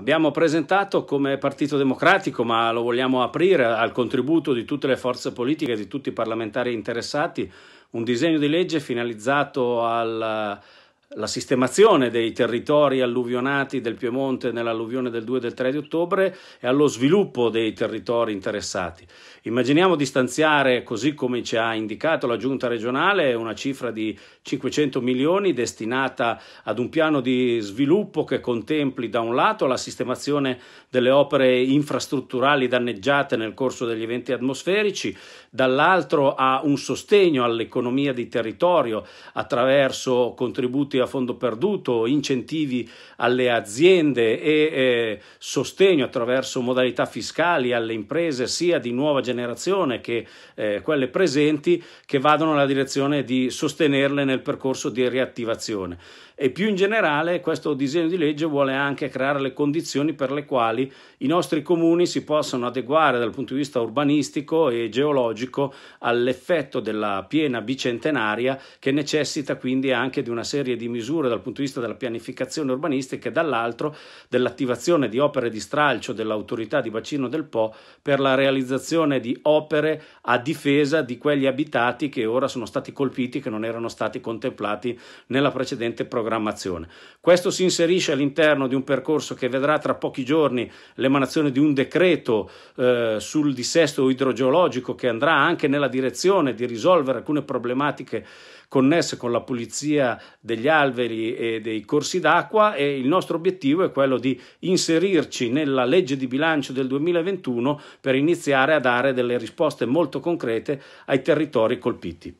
Abbiamo presentato come Partito Democratico, ma lo vogliamo aprire al contributo di tutte le forze politiche e di tutti i parlamentari interessati, un disegno di legge finalizzato al la sistemazione dei territori alluvionati del Piemonte nell'alluvione del 2 e del 3 di ottobre e allo sviluppo dei territori interessati. Immaginiamo di stanziare, così come ci ha indicato la Giunta regionale, una cifra di 500 milioni destinata ad un piano di sviluppo che contempli da un lato la sistemazione delle opere infrastrutturali danneggiate nel corso degli eventi atmosferici, dall'altro a un sostegno all'economia di territorio attraverso contributi a fondo perduto, incentivi alle aziende e eh, sostegno attraverso modalità fiscali alle imprese sia di nuova generazione che eh, quelle presenti che vadano nella direzione di sostenerle nel percorso di riattivazione. E più in generale questo disegno di legge vuole anche creare le condizioni per le quali i nostri comuni si possano adeguare dal punto di vista urbanistico e geologico all'effetto della piena bicentenaria che necessita quindi anche di una serie di misure dal punto di vista della pianificazione urbanistica e dall'altro dell'attivazione di opere di stralcio dell'autorità di bacino del Po per la realizzazione di opere a difesa di quegli abitati che ora sono stati colpiti, che non erano stati contemplati nella precedente programmazione. Questo si inserisce all'interno di un percorso che vedrà tra pochi giorni l'emanazione di un decreto eh, sul dissesto idrogeologico che andrà anche nella direzione di risolvere alcune problematiche connesse con la pulizia degli alberi e dei corsi d'acqua e il nostro obiettivo è quello di inserirci nella legge di bilancio del 2021 per iniziare a dare delle risposte molto concrete ai territori colpiti.